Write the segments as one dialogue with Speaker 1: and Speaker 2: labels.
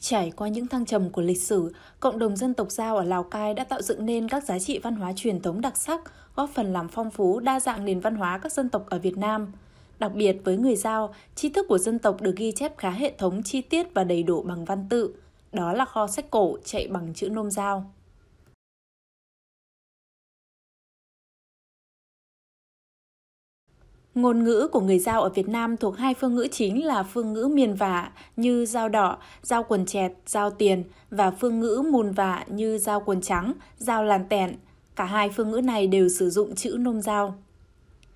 Speaker 1: Trải qua những thăng trầm của lịch sử, cộng đồng dân tộc Giao ở Lào Cai đã tạo dựng nên các giá trị văn hóa truyền thống đặc sắc, góp phần làm phong phú đa dạng nền văn hóa các dân tộc ở Việt Nam. Đặc biệt với người Giao, tri thức của dân tộc được ghi chép khá hệ thống chi tiết và đầy đủ bằng văn tự. Đó là kho sách cổ chạy bằng chữ nôm Giao. Ngôn ngữ của người Giao ở Việt Nam thuộc hai phương ngữ chính là phương ngữ miền vả như dao đỏ, dao quần chẹt, dao tiền và phương ngữ mùn vả như dao quần trắng, dao làn tẻn. Cả hai phương ngữ này đều sử dụng chữ nôm dao.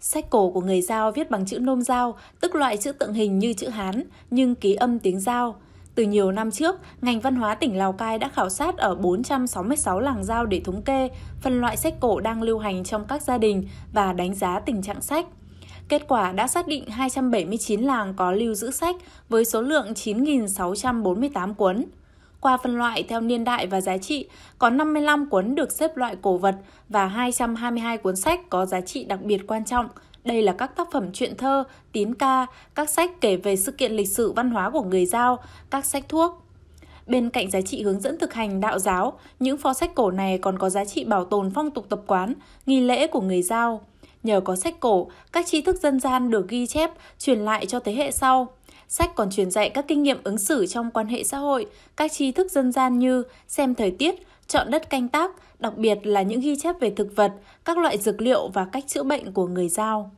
Speaker 1: Sách cổ của người Giao viết bằng chữ nôm dao, tức loại chữ tượng hình như chữ Hán, nhưng ký âm tiếng Giao. Từ nhiều năm trước, ngành văn hóa tỉnh Lào Cai đã khảo sát ở 466 làng giao để thống kê, phân loại sách cổ đang lưu hành trong các gia đình và đánh giá tình trạng sách. Kết quả đã xác định 279 làng có lưu giữ sách với số lượng 9.648 cuốn. Qua phân loại theo niên đại và giá trị, có 55 cuốn được xếp loại cổ vật và 222 cuốn sách có giá trị đặc biệt quan trọng. Đây là các tác phẩm truyện thơ, tín ca, các sách kể về sự kiện lịch sử văn hóa của người Giao, các sách thuốc. Bên cạnh giá trị hướng dẫn thực hành đạo giáo, những phó sách cổ này còn có giá trị bảo tồn phong tục tập quán, nghi lễ của người Giao. Nhờ có sách cổ, các tri thức dân gian được ghi chép, truyền lại cho thế hệ sau. Sách còn truyền dạy các kinh nghiệm ứng xử trong quan hệ xã hội, các tri thức dân gian như xem thời tiết, chọn đất canh tác, đặc biệt là những ghi chép về thực vật, các loại dược liệu và cách chữa bệnh của người Giao.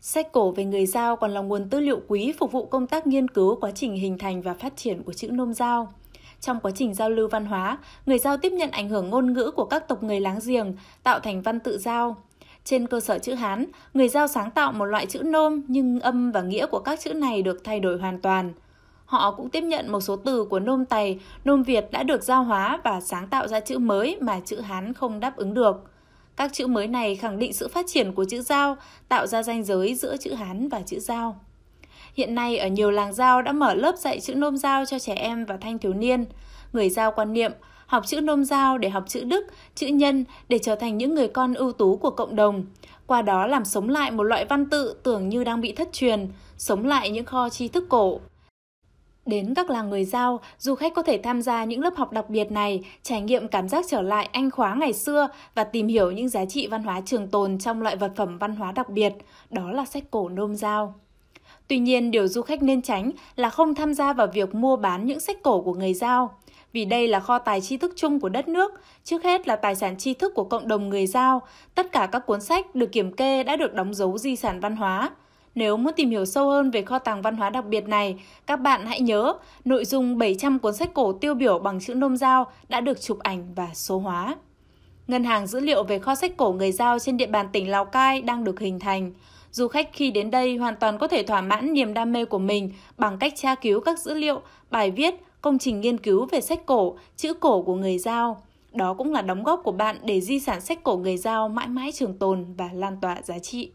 Speaker 1: Sách cổ về người Giao còn là nguồn tư liệu quý phục vụ công tác nghiên cứu quá trình hình thành và phát triển của chữ nôm Giao. Trong quá trình giao lưu văn hóa, người Giao tiếp nhận ảnh hưởng ngôn ngữ của các tộc người láng giềng, tạo thành văn tự Giao. Trên cơ sở chữ Hán, người Giao sáng tạo một loại chữ nôm nhưng âm và nghĩa của các chữ này được thay đổi hoàn toàn. Họ cũng tiếp nhận một số từ của nôm Tày, nôm Việt đã được giao hóa và sáng tạo ra chữ mới mà chữ Hán không đáp ứng được. Các chữ mới này khẳng định sự phát triển của chữ Giao, tạo ra ranh giới giữa chữ Hán và chữ Giao. Hiện nay ở nhiều làng Giao đã mở lớp dạy chữ nôm Giao cho trẻ em và thanh thiếu niên. Người Giao quan niệm, học chữ nôm giao để học chữ đức, chữ nhân để trở thành những người con ưu tú của cộng đồng. Qua đó làm sống lại một loại văn tự tưởng như đang bị thất truyền, sống lại những kho tri thức cổ. Đến các làng người Giao, du khách có thể tham gia những lớp học đặc biệt này, trải nghiệm cảm giác trở lại anh khóa ngày xưa và tìm hiểu những giá trị văn hóa trường tồn trong loại vật phẩm văn hóa đặc biệt, đó là sách cổ nôm Giao. Tuy nhiên, điều du khách nên tránh là không tham gia vào việc mua bán những sách cổ của người Giao vì đây là kho tài tri thức chung của đất nước, trước hết là tài sản tri thức của cộng đồng người Giao. Tất cả các cuốn sách được kiểm kê đã được đóng dấu di sản văn hóa. Nếu muốn tìm hiểu sâu hơn về kho tàng văn hóa đặc biệt này, các bạn hãy nhớ nội dung 700 cuốn sách cổ tiêu biểu bằng chữ nôm giao đã được chụp ảnh và số hóa. Ngân hàng dữ liệu về kho sách cổ người giao trên địa bàn tỉnh Lào Cai đang được hình thành. Du khách khi đến đây hoàn toàn có thể thỏa mãn niềm đam mê của mình bằng cách tra cứu các dữ liệu, bài viết, công trình nghiên cứu về sách cổ, chữ cổ của người Giao. Đó cũng là đóng góp của bạn để di sản sách cổ người Giao mãi mãi trường tồn và lan tỏa giá trị.